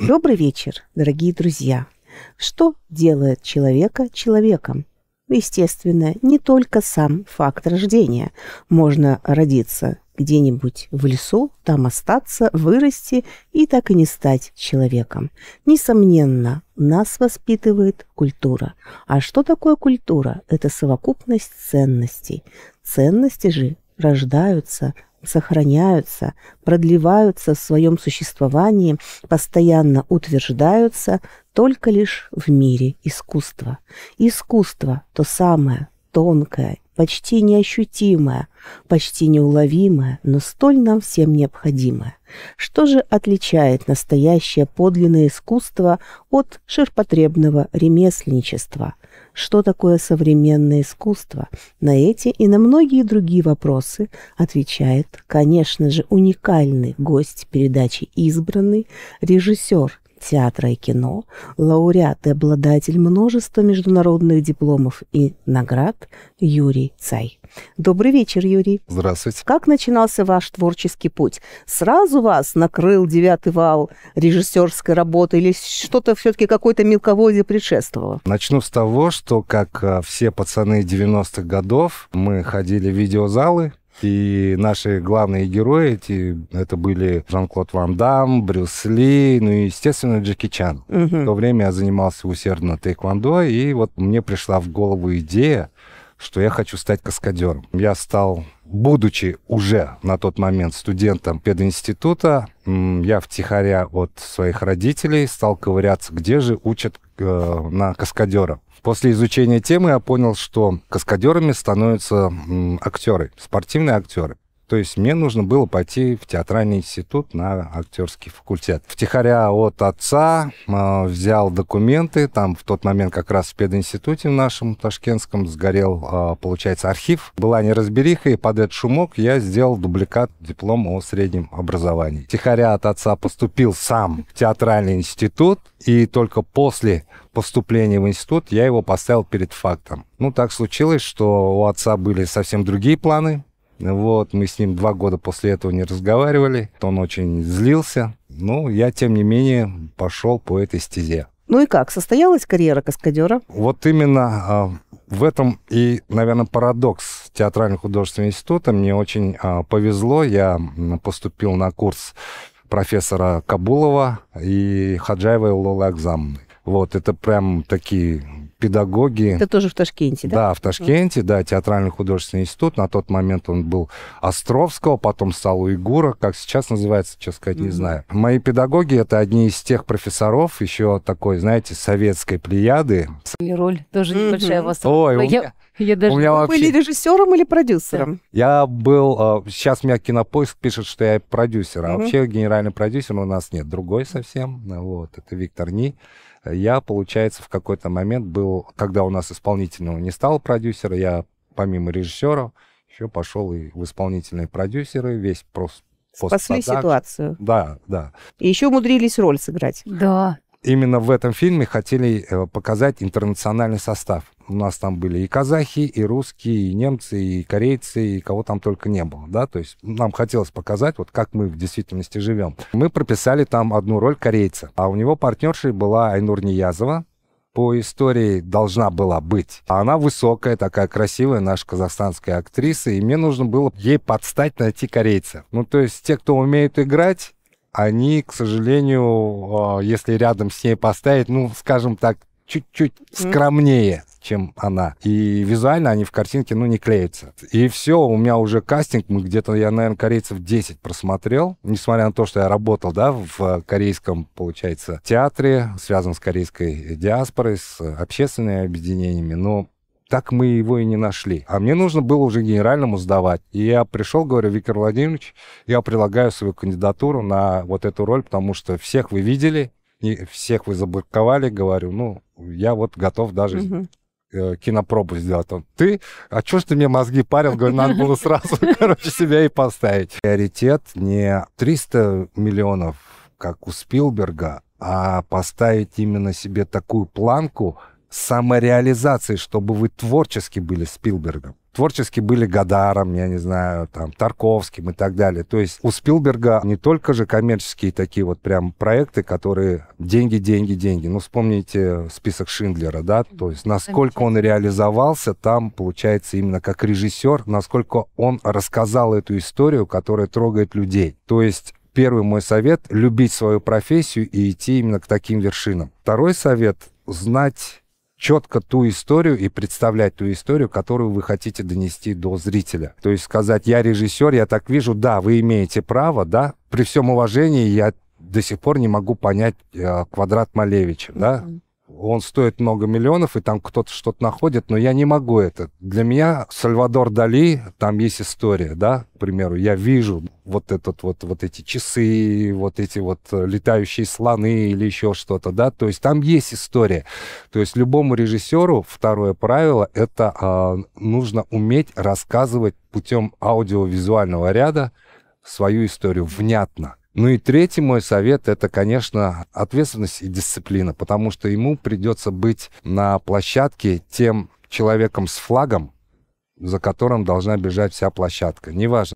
Добрый вечер, дорогие друзья! Что делает человека человеком? Естественно, не только сам факт рождения. Можно родиться где-нибудь в лесу, там остаться, вырасти и так и не стать человеком. Несомненно, нас воспитывает культура. А что такое культура? Это совокупность ценностей. Ценности же рождаются, сохраняются, продлеваются в своем существовании, постоянно утверждаются только лишь в мире искусства. Искусство – то самое тонкое, почти неощутимое, почти неуловимое, но столь нам всем необходимое. Что же отличает настоящее подлинное искусство от ширпотребного ремесленничества – что такое современное искусство, на эти и на многие другие вопросы отвечает, конечно же, уникальный гость передачи «Избранный» режиссер театра и кино, лауреат и обладатель множества международных дипломов и наград Юрий Цай. Добрый вечер, Юрий. Здравствуйте. Как начинался ваш творческий путь? Сразу вас накрыл девятый вал режиссерской работы или что-то все-таки какой-то мелководье предшествовало? Начну с того, что, как а, все пацаны 90-х годов, мы ходили в видеозалы, и наши главные герои эти, это были Жан-Клод Ван Дам, Брюс Ли, ну и, естественно, Джеки Чан. Угу. В то время я занимался усердно тейквондо, и вот мне пришла в голову идея, что я хочу стать каскадером. Я стал, будучи уже на тот момент студентом пединститута, я втихаря от своих родителей стал ковыряться, где же учат Э, на каскадера. После изучения темы я понял, что каскадерами становятся актеры, спортивные актеры. То есть мне нужно было пойти в театральный институт на актерский факультет. Втихаря от отца э, взял документы. Там в тот момент как раз в пединституте в нашем ташкентском сгорел, э, получается, архив. Была неразбериха, и под этот шумок я сделал дубликат диплома о среднем образовании. Втихаря от отца поступил сам в театральный институт, и только после поступления в институт я его поставил перед фактом. Ну, так случилось, что у отца были совсем другие планы вот, мы с ним два года после этого не разговаривали. Он очень злился. Но я, тем не менее, пошел по этой стезе. Ну и как, состоялась карьера каскадера? Вот именно э, в этом и, наверное, парадокс театрально-художественного института. Мне очень э, повезло. Я поступил на курс профессора Кабулова и Хаджаева Лолы Акзамны. Вот, это прям такие педагоги. Это тоже в Ташкенте, да? Да, в Ташкенте, да, театральный художественный институт. На тот момент он был Островского, потом стал Уйгура, как сейчас называется, честно сказать, не знаю. Мои педагоги — это одни из тех профессоров, еще такой, знаете, советской плеяды. Роль тоже небольшая у вас. Ой, я даже... У меня Вы вообще... были режиссером или продюсером? Я был... Э, сейчас меня Кинопоиск пишет, что я продюсер. А угу. вообще генеральный продюсер у нас нет. Другой совсем. Вот. Это Виктор Ни. Я, получается, в какой-то момент был... Когда у нас исполнительного не стало продюсера, я помимо режиссера еще пошел и в исполнительные продюсеры. Весь просто Спасли ситуацию. Да, да. И еще умудрились роль сыграть. Да. Именно в этом фильме хотели э, показать интернациональный состав у нас там были и казахи, и русские, и немцы, и корейцы, и кого там только не было, да, то есть нам хотелось показать, вот как мы в действительности живем. Мы прописали там одну роль корейца, а у него партнершей была Айнур Ниязова, по истории должна была быть. А она высокая, такая красивая, наша казахстанская актриса, и мне нужно было ей подстать найти корейца. Ну, то есть те, кто умеют играть, они, к сожалению, а, если рядом с ней поставить, ну, скажем так, чуть-чуть скромнее. Mm -hmm чем она. И визуально они в картинке, ну, не клеятся. И все, у меня уже кастинг, мы где-то, я, наверное, корейцев 10 просмотрел, несмотря на то, что я работал, да, в э, корейском, получается, театре, связан с корейской диаспорой, с общественными объединениями, но так мы его и не нашли. А мне нужно было уже генеральному сдавать. И я пришел, говорю, Виктор Владимирович, я прилагаю свою кандидатуру на вот эту роль, потому что всех вы видели, и всех вы заблоковали, говорю, ну, я вот готов даже угу. Э, кинопробу сделать. Он, ты, а чё ж ты мне мозги парил? Говорю, надо было сразу, короче, себя и поставить. Приоритет не 300 миллионов, как у Спилберга, а поставить именно себе такую планку, самореализации, чтобы вы творчески были Спилбергом. Творчески были Гадаром, я не знаю, там, Тарковским и так далее. То есть у Спилберга не только же коммерческие такие вот прям проекты, которые деньги, деньги, деньги. Ну, вспомните список Шиндлера, да? То есть насколько он реализовался там, получается, именно как режиссер, насколько он рассказал эту историю, которая трогает людей. То есть первый мой совет – любить свою профессию и идти именно к таким вершинам. Второй совет – знать четко ту историю и представлять ту историю, которую вы хотите донести до зрителя. То есть сказать, я режиссер, я так вижу, да, вы имеете право, да, при всем уважении я до сих пор не могу понять э, квадрат Малевича, mm -hmm. да, он стоит много миллионов, и там кто-то что-то находит, но я не могу это. Для меня Сальвадор Дали, там есть история, да, к примеру, я вижу вот этот вот, вот эти часы, вот эти вот э, летающие слоны или еще что-то, да, то есть там есть история. То есть любому режиссеру второе правило — это э, нужно уметь рассказывать путем аудиовизуального ряда свою историю внятно ну и третий мой совет – это, конечно, ответственность и дисциплина, потому что ему придется быть на площадке тем человеком с флагом, за которым должна бежать вся площадка. Неважно,